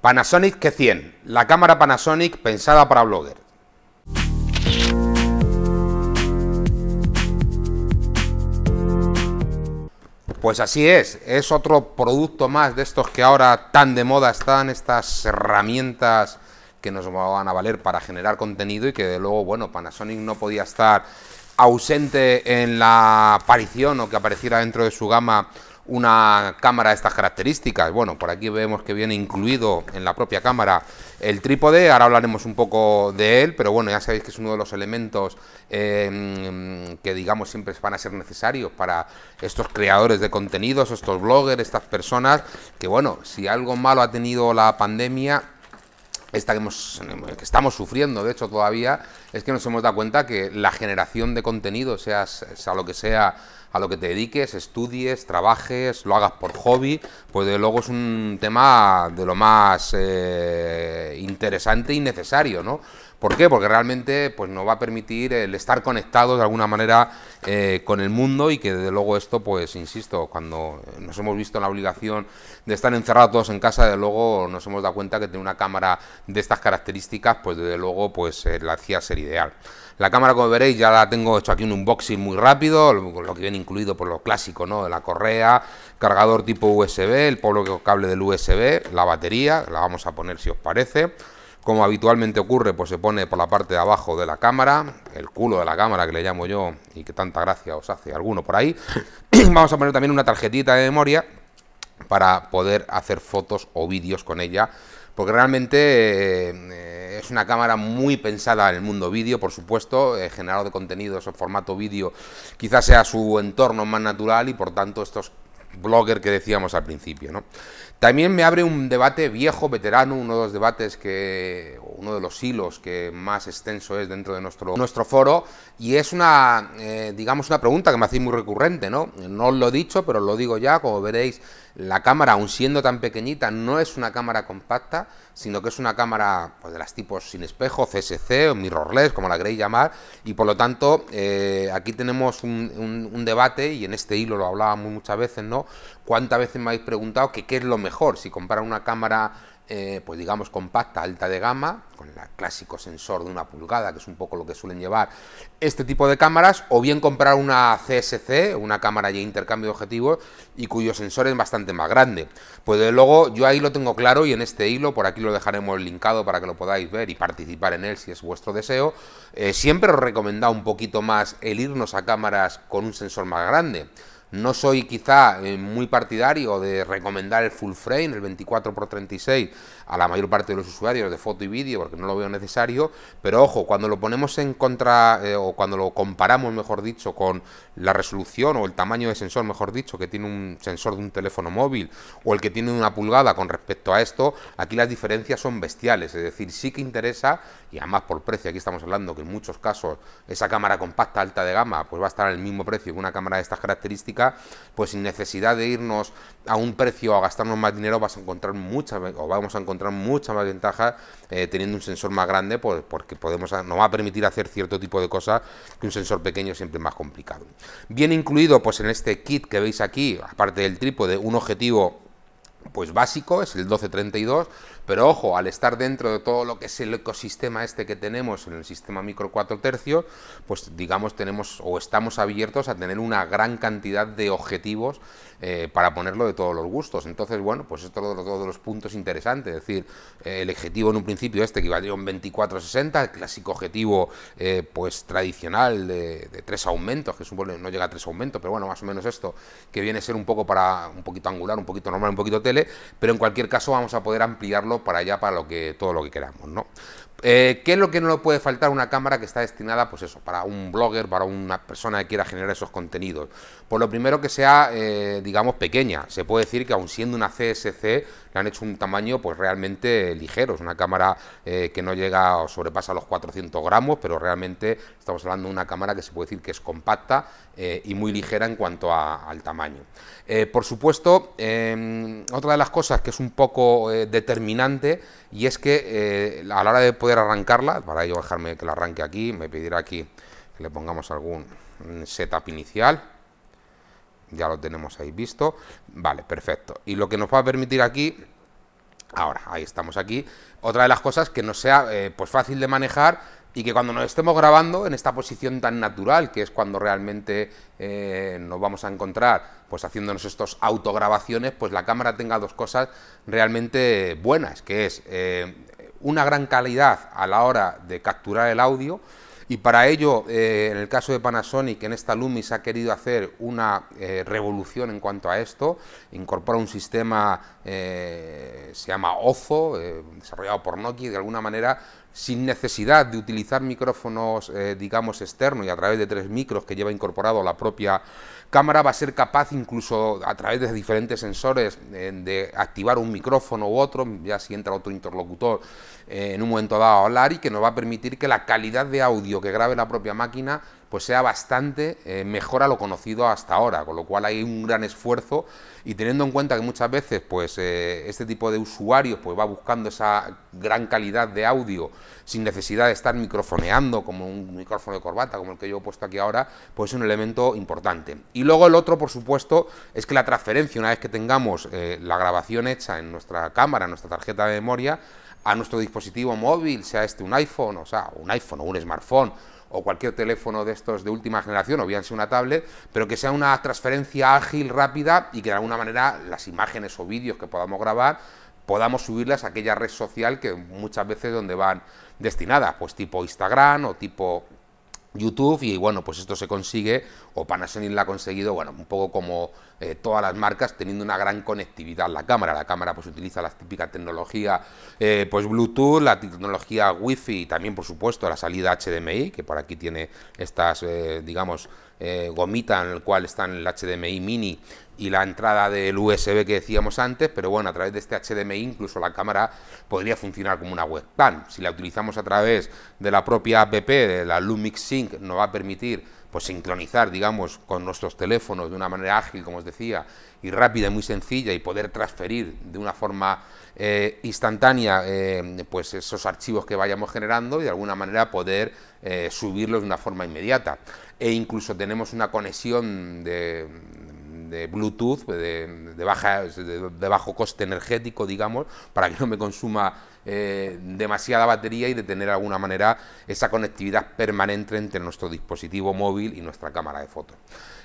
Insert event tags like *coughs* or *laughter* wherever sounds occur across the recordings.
Panasonic que 100 la cámara Panasonic pensada para blogger. Pues así es, es otro producto más de estos que ahora tan de moda están, estas herramientas que nos van a valer para generar contenido y que de luego, bueno, Panasonic no podía estar ausente en la aparición o que apareciera dentro de su gama una cámara de estas características. Bueno, por aquí vemos que viene incluido en la propia cámara el trípode, ahora hablaremos un poco de él, pero bueno, ya sabéis que es uno de los elementos eh, que digamos siempre van a ser necesarios para estos creadores de contenidos, estos bloggers, estas personas, que bueno, si algo malo ha tenido la pandemia, esta que, estamos sufriendo, de hecho, todavía, es que nos hemos dado cuenta que la generación de contenido, sea, sea lo que sea a lo que te dediques, estudies, trabajes, lo hagas por hobby, pues de luego es un tema de lo más eh, interesante y necesario, ¿no? ¿Por qué? Porque realmente pues, nos va a permitir el estar conectados de alguna manera eh, con el mundo y que desde luego esto, pues insisto, cuando nos hemos visto en la obligación de estar encerrados todos en casa, desde luego nos hemos dado cuenta que tener una cámara de estas características, pues desde luego pues eh, la hacía ser ideal. La cámara, como veréis, ya la tengo hecho aquí un unboxing muy rápido, lo, que viene incluido por lo clásico, ¿no? La correa, cargador tipo USB, el que cable del USB, la batería, la vamos a poner si os parece. Como habitualmente ocurre, pues se pone por la parte de abajo de la cámara, el culo de la cámara que le llamo yo y que tanta gracia os hace alguno por ahí. *coughs* Vamos a poner también una tarjetita de memoria para poder hacer fotos o vídeos con ella, porque realmente eh, es una cámara muy pensada en el mundo vídeo, por supuesto, generado eh, generador de contenidos en formato vídeo quizás sea su entorno más natural y por tanto estos blogger que decíamos al principio. ¿no? También me abre un debate viejo, veterano, uno de los debates que, uno de los hilos que más extenso es dentro de nuestro, nuestro foro, y es una, eh, digamos, una pregunta que me hacéis muy recurrente, ¿no? No os lo he dicho, pero lo digo ya, como veréis, la cámara, aun siendo tan pequeñita, no es una cámara compacta, sino que es una cámara pues, de las tipos sin espejo, CSC o mirrorless, como la queréis llamar, y por lo tanto eh, aquí tenemos un, debate, y en este hilo lo hablábamos muchas veces, ¿no? ¿Cuántas veces me habéis preguntado qué es lo mejor? Si comprar una cámara eh, pues digamos compacta, alta de gama, con el clásico sensor de una pulgada, que es un poco lo que suelen llevar este tipo de cámaras, o bien comprar una CSC, una cámara de intercambio de objetivos, y cuyo sensor es bastante más grande. Pues de luego yo ahí lo tengo claro y en este hilo, por aquí lo dejaremos linkado para que lo podáis ver y participar en él si es vuestro deseo, eh, siempre os recomendado un poquito más el irnos a cámaras con un sensor más grande. No soy quizá eh, muy partidario de recomendar el full frame, el 24x36, a la mayor parte de los usuarios de foto y vídeo porque no lo veo necesario, pero ojo, cuando lo ponemos en contra eh, o cuando lo comparamos, mejor dicho, con la resolución o el tamaño de sensor, mejor dicho, que tiene un sensor de un teléfono móvil o el que tiene una pulgada con respecto a esto, aquí las diferencias son bestiales, es decir, sí que interesa y además por precio, aquí estamos hablando que en muchos casos esa cámara compacta alta de gama pues va a estar al mismo precio que una cámara de estas características, pues sin necesidad de irnos a un precio o a gastarnos más dinero vas a encontrar muchas o vamos a encontrar encontrar muchas más ventaja eh, teniendo un sensor más grande, pues, porque podemos, nos va a permitir hacer cierto tipo de cosas que un sensor pequeño siempre es más complicado. Viene incluido pues en este kit que veis aquí, aparte del trípode, un objetivo pues básico, es el 1232, pero ojo, al estar dentro de todo lo que es el ecosistema este que tenemos en el sistema micro 4 tercios, pues digamos tenemos o estamos abiertos a tener una gran cantidad de objetivos eh, para ponerlo de todos los gustos. Entonces, bueno, pues esto es otro, los puntos interesantes. Es decir, el objetivo en un principio este que a un 24-60, el clásico objetivo eh, pues tradicional de, de, tres aumentos, que supone no llega a tres aumentos, pero bueno, más o menos esto, que viene a ser un poco para un poquito angular, un poquito normal, un poquito tele, pero en cualquier caso vamos a poder ampliarlo para allá, para lo que, todo lo que queramos, ¿no? Eh, ¿Qué es lo que no le puede faltar una cámara que está destinada, pues eso, para un blogger, para una persona que quiera generar esos contenidos? por pues lo primero que sea, eh, digamos, pequeña. Se puede decir que aun siendo una CSC, han hecho un tamaño pues realmente ligero. Es una cámara eh, que no llega o sobrepasa los 400 gramos, pero realmente estamos hablando de una cámara que se puede decir que es compacta eh, y muy ligera en cuanto al tamaño. Eh, por supuesto, em, otra de las cosas que es un poco determinante y es que a la hora de poder arrancarla, para ello dejarme que la arranque aquí, me pedirá aquí que le pongamos algún setup inicial ya lo tenemos ahí visto, vale, perfecto. Y lo que nos va a permitir aquí Ahora, ahí estamos aquí. Otra de las cosas que nos sea eh, pues fácil de manejar y que cuando nos estemos grabando en esta posición tan natural, que es cuando realmente eh, nos vamos a encontrar pues haciéndonos estos autograbaciones, pues la cámara tenga dos cosas realmente buenas, que es eh, una gran calidad a la hora de capturar el audio, y para ello, eh, en el caso de Panasonic, en esta Lumis ha querido hacer una eh, revolución en cuanto a esto, incorpora un sistema, eh, se llama OZO, desarrollado por Nokia, de alguna manera sin necesidad de utilizar micrófonos, digamos, externos y a través de tres micros que lleva incorporado la propia cámara, va a ser capaz incluso a través de diferentes sensores de activar un micrófono u otro, ya si entra otro interlocutor en un momento dado a hablar y que nos va a permitir que la calidad de audio que grabe la propia máquina pues sea bastante eh, mejor a lo conocido hasta ahora, con lo cual hay un gran esfuerzo y teniendo en cuenta que muchas veces pues eh, este tipo de usuarios pues va buscando esa gran calidad de audio sin necesidad de estar microfoneando como un micrófono de corbata como el que yo he puesto aquí ahora, pues es un elemento importante. Y luego el otro por supuesto es que la transferencia, una vez que tengamos eh, la grabación hecha en nuestra cámara, en nuestra tarjeta de memoria, a nuestro dispositivo móvil, sea este un iPhone, o sea, un iPhone o un smartphone, o cualquier teléfono de estos de última generación, o bien sea una tablet, pero que sea una transferencia ágil, rápida y que de alguna manera las imágenes o vídeos que podamos grabar podamos subirlas a aquella red social que muchas veces donde van destinadas, pues tipo Instagram o tipo YouTube y bueno, pues esto se consigue, o Panasonic la ha conseguido, bueno, un poco como eh, todas las marcas, teniendo una gran conectividad la cámara. La cámara pues utiliza la típica tecnología eh, pues Bluetooth, la tecnología Wi-Fi y también por supuesto la salida HDMI, que por aquí tiene estas, eh, digamos, eh, gomita en el cual están el HDMI mini y la entrada del USB que decíamos antes, pero bueno, a través de este HDMI incluso la cámara podría funcionar como una webcam. Si la utilizamos a través de la propia app, de la Lumix Sync, nos va a permitir pues, sincronizar, digamos, con nuestros teléfonos de una manera ágil, como os decía, y rápida y muy sencilla, y poder transferir de una forma eh, instantánea eh, pues esos archivos que vayamos generando y de alguna manera poder eh, subirlos de una forma inmediata. E incluso tenemos una conexión de, Bluetooth, de, baja, de bajo coste energético, digamos, para que no me consuma eh, demasiada batería y de tener de alguna manera esa conectividad permanente entre nuestro dispositivo móvil y nuestra cámara de fotos.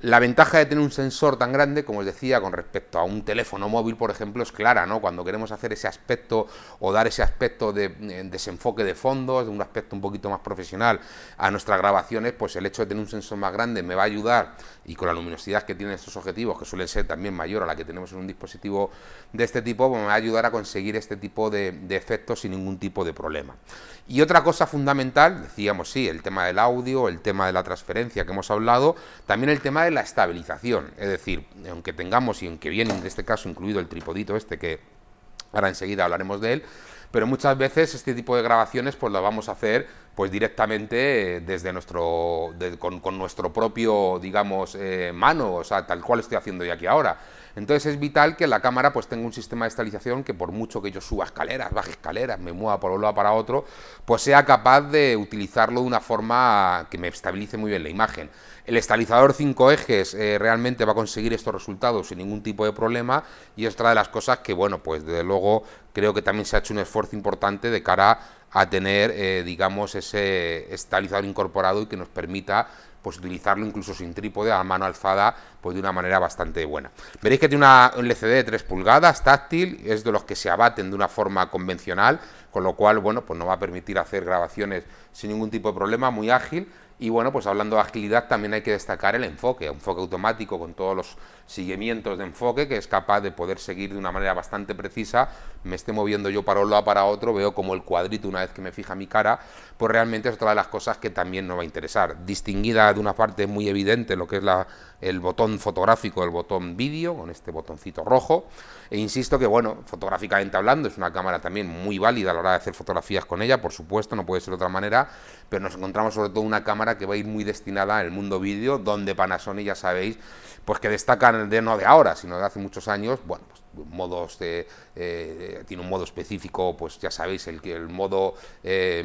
La ventaja de tener un sensor tan grande, como os decía, con respecto a un teléfono móvil, por ejemplo, es clara, ¿no? Cuando queremos hacer ese aspecto o dar ese aspecto de eh, desenfoque de fondo, de un aspecto un poquito más profesional a nuestras grabaciones, pues el hecho de tener un sensor más grande me va a ayudar y con la luminosidad que tienen estos objetivos, que suelen ser también mayor a la que tenemos en un dispositivo de este tipo, pues me va a ayudar a conseguir este tipo de, de efectos sin ningún tipo de problema. Y otra cosa fundamental, decíamos sí, el tema del audio, el tema de la transferencia que hemos hablado, también el tema de la estabilización. Es decir, aunque tengamos y aunque viene en este caso incluido el tripodito este que ahora enseguida hablaremos de él, pero muchas veces este tipo de grabaciones pues las vamos a hacer pues directamente eh, desde nuestro con, nuestro propio digamos eh, mano o sea tal cual estoy haciendo yo aquí ahora entonces es vital que la cámara pues tenga un sistema de estabilización que por mucho que yo suba escaleras, baje escaleras, me mueva por un lado para otro, pues sea capaz de utilizarlo de una forma que me estabilice muy bien la imagen. El estabilizador 5 ejes eh, realmente va a conseguir estos resultados sin ningún tipo de problema y es otra de las cosas que, bueno, pues desde luego creo que también se ha hecho un esfuerzo importante de cara a tener, eh, digamos, ese estabilizador incorporado y que nos permita pues utilizarlo incluso sin trípode, a mano alzada, pues de una manera bastante buena. Veréis que tiene una, un LCD de 3 pulgadas, táctil, es de los que se abaten de una forma convencional, con lo cual, bueno, pues no va a permitir hacer grabaciones sin ningún tipo de problema, muy ágil, y bueno, pues hablando de agilidad también hay que destacar el enfoque, un enfoque automático con todos los seguimientos de enfoque que es capaz de poder seguir de una manera bastante precisa, me esté moviendo yo para un lado para otro, veo como el cuadrito una vez que me fija mi cara, pues realmente es otra de las cosas que también nos va a interesar. Distinguida de una parte muy evidente lo que es la, el botón fotográfico, el botón vídeo, con este botoncito rojo, e insisto que bueno, fotográficamente hablando es una cámara también muy válida a la hora de hacer fotografías con ella, por supuesto, no puede ser de otra manera, pero nos encontramos sobre todo una cámara que va a ir muy destinada al mundo vídeo, donde Panasonic, ya sabéis, pues que destacan de no de ahora, sino de hace muchos años, bueno, pues modos de, este, eh, tiene un modo específico, pues ya sabéis, el, el modo eh,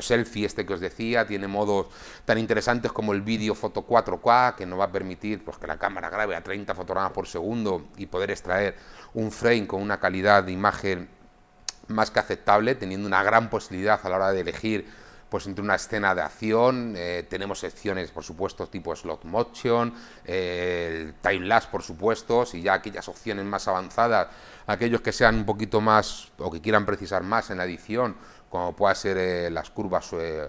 selfie, este que os decía, tiene modos tan interesantes como el vídeo foto 4K, que nos va a permitir pues, que la cámara grabe a 30 fotogramas por segundo y poder extraer un frame con una calidad de imagen más que aceptable, teniendo una gran posibilidad a la hora de elegir pues entre una escena de acción, eh, tenemos secciones, por supuesto, tipo slot motion, eh, el time lapse, por supuesto, y ya aquellas opciones más avanzadas, aquellos que sean un poquito más o que quieran precisar más en la edición, como puede ser eh, las curvas eh,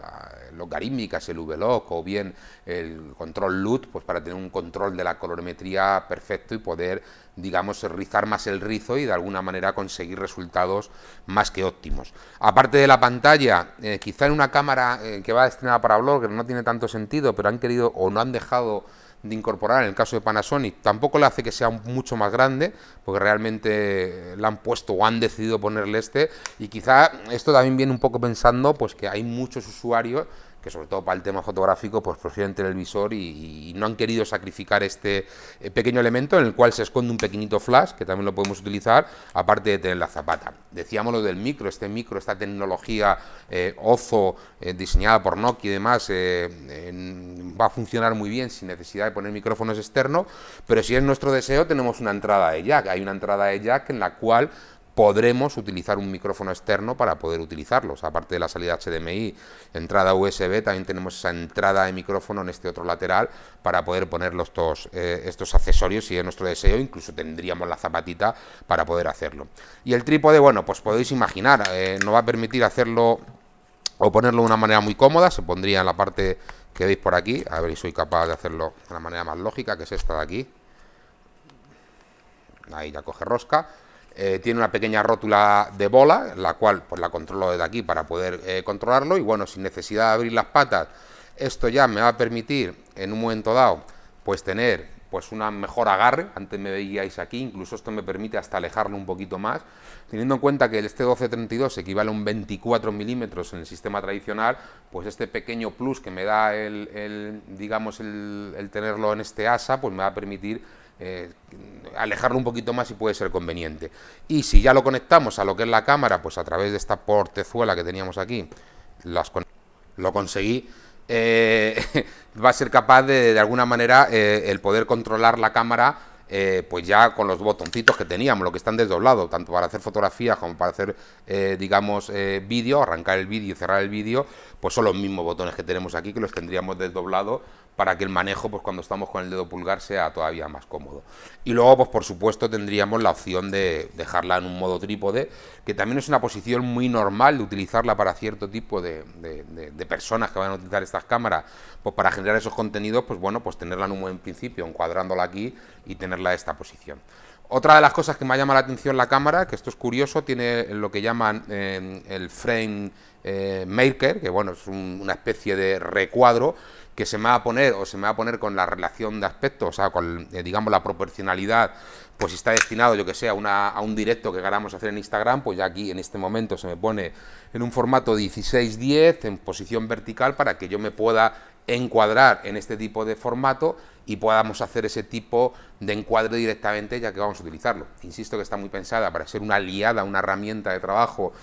logarítmicas, el VLOC o bien el control LUT, pues para tener un control de la colorimetría perfecto y poder, digamos, rizar más el rizo y de alguna manera conseguir resultados más que óptimos. Aparte de la pantalla, eh, quizá en una cámara que va destinada para blogger no tiene tanto sentido, pero han querido o no han dejado de incorporar en el caso de Panasonic tampoco le hace que sea mucho más grande porque realmente ...la han puesto o han decidido ponerle este y quizá esto también viene un poco pensando pues que hay muchos usuarios que sobre todo para el tema fotográfico, pues prefieren tener el visor y, no han querido sacrificar este eh, pequeño elemento en el cual se esconde un pequeñito flash, que también lo podemos utilizar, aparte de tener la zapata. Decíamos lo del micro, este micro, esta tecnología eh, OZO eh, diseñada por Nokia y demás, va a funcionar muy bien sin necesidad de poner micrófonos externos, pero si es nuestro deseo tenemos una entrada de jack, hay una entrada de jack en la cual podremos utilizar un micrófono externo para poder utilizarlos. Aparte de la salida HDMI, entrada USB, también tenemos esa entrada de micrófono en este otro lateral para poder poner los eh, estos accesorios si es nuestro deseo, incluso tendríamos la zapatita para poder hacerlo. Y el trípode, bueno, pues podéis imaginar, eh, no va a permitir hacerlo o ponerlo de una manera muy cómoda, se pondría en la parte que veis por aquí, a ver si soy capaz de hacerlo de la manera más lógica, que es esta de aquí. Ahí ya coge rosca eh, tiene una pequeña rótula de bola, la cual pues la controlo desde aquí para poder eh, controlarlo y bueno, sin necesidad de abrir las patas, esto ya me va a permitir en un momento dado pues tener pues una mejor agarre, antes me veíais aquí, incluso esto me permite hasta alejarlo un poquito más, teniendo en cuenta que el este 1232 equivale a un 24 milímetros en el sistema tradicional, pues este pequeño plus que me da el, digamos, el, el tenerlo en este asa, pues me va a permitir eh, alejarlo un poquito más y puede ser conveniente. Y si ya lo conectamos a lo que es la cámara, pues a través de esta portezuela que teníamos aquí, lo conseguí, eh, *laughs* va a ser capaz de, de alguna manera, eh, el poder controlar la cámara eh, pues ya con los botoncitos que teníamos, lo que están desdoblados, tanto para hacer fotografías como para hacer, eh, digamos, eh, vídeo, arrancar el vídeo y cerrar el vídeo, pues son los mismos botones que tenemos aquí, que los tendríamos desdoblado para que el manejo, pues cuando estamos con el dedo pulgar, sea todavía más cómodo. Y luego, pues por supuesto, tendríamos la opción de dejarla en un modo trípode, que también es una posición muy normal de utilizarla para cierto tipo de, de personas que van a utilizar estas cámaras, pues para generar esos contenidos, pues bueno, pues tenerla en un buen principio, encuadrándola aquí y tener la esta posición. Otra de las cosas que me ha llamado la atención la cámara, que esto es curioso, tiene lo que llaman eh, el frame eh, maker, que bueno, es una especie de recuadro que se me va a poner o se me va a poner con la relación de aspecto o sea, con eh, digamos la proporcionalidad, pues si está destinado, yo que sé, a, a un directo que queramos hacer en Instagram, pues ya aquí en este momento se me pone en un formato 16-10, en posición vertical, para que yo me pueda encuadrar en este tipo de formato y podamos hacer ese tipo de encuadre directamente ya que vamos a utilizarlo. Insisto que está muy pensada para ser una aliada, una herramienta de trabajo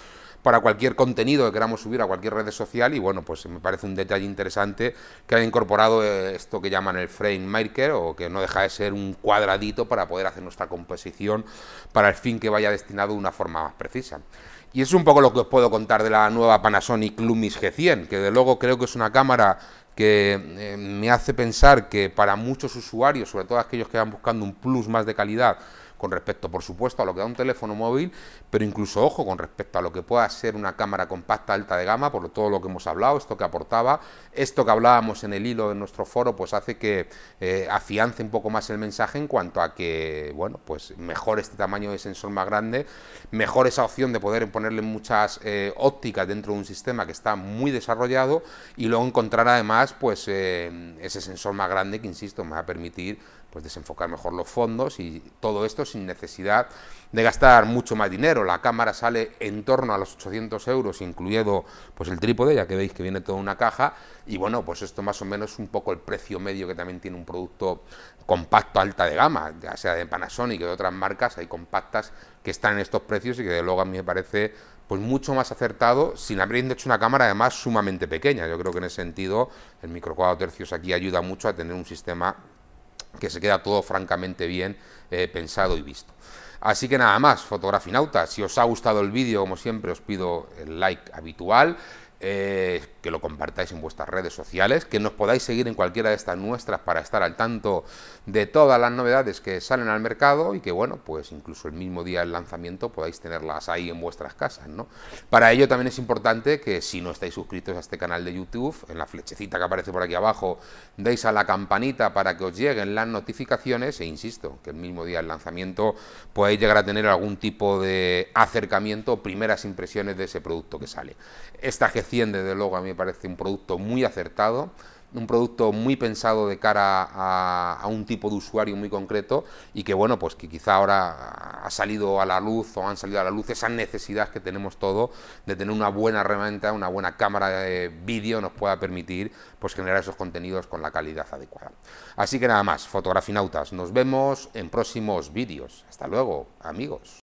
para cualquier contenido que queramos subir a cualquier red social y bueno, pues me parece un detalle interesante que haya incorporado eh, esto que llaman el frame maker o que no deja de ser un cuadradito para poder hacer nuestra composición para el fin que vaya destinado de una forma más precisa. Y es un poco lo que os puedo contar de la nueva Panasonic Lumix G100, que de luego creo que es una cámara que eh, me hace pensar que para muchos usuarios, sobre todo aquellos que van buscando un plus más de calidad, con respecto, por supuesto, a lo que da un teléfono móvil, pero incluso, ojo, con respecto a lo que pueda ser una cámara compacta alta de gama, por todo lo que hemos hablado, esto que aportaba, esto que hablábamos en el hilo de nuestro foro, pues hace que eh, afiance un poco más el mensaje en cuanto a que, bueno, pues mejor este tamaño de sensor más grande, mejor esa opción de poder ponerle muchas eh, ópticas dentro de un sistema que está muy desarrollado y luego encontrar además, pues, eh, ese sensor más grande que, insisto, me va a permitir pues desenfocar mejor los fondos y todo esto sin necesidad de gastar mucho más dinero. La cámara sale en torno a los 800 euros, incluido pues el trípode, ya que veis que viene toda una caja. Y bueno, pues esto más o menos es un poco el precio medio que también tiene un producto compacto alta de gama, ya sea de Panasonic o de otras marcas, hay compactas que están en estos precios y que de luego a mí me parece pues mucho más acertado sin haber hecho una cámara además sumamente pequeña. Yo creo que en ese sentido el microcuadro tercios aquí ayuda mucho a tener un sistema que se queda todo francamente bien eh, pensado y visto. Así que nada más, fotografinautas, si os ha gustado el vídeo, como siempre, os pido el like habitual. Eh, que lo compartáis en vuestras redes sociales, que nos podáis seguir en cualquiera de estas nuestras para estar al tanto de todas las novedades que salen al mercado y que, bueno, pues incluso el mismo día del lanzamiento podáis tenerlas ahí en vuestras casas, ¿no? Para ello también es importante que si no estáis suscritos a este canal de YouTube, en la flechecita que aparece por aquí abajo, deis a la campanita para que os lleguen las notificaciones e insisto, que el mismo día del lanzamiento podáis llegar a tener algún tipo de acercamiento, o primeras impresiones de ese producto que sale. Esta gestión de desde luego, a mí me parece un producto muy acertado, un producto muy pensado de cara a, un tipo de usuario muy concreto y que bueno, pues que quizá ahora ha salido a la luz o han salido a la luz esas necesidades que tenemos todos de tener una buena herramienta, una buena cámara de vídeo nos pueda permitir pues generar esos contenidos con la calidad adecuada. Así que nada más, fotografinautas, nos vemos en próximos vídeos. Hasta luego, amigos.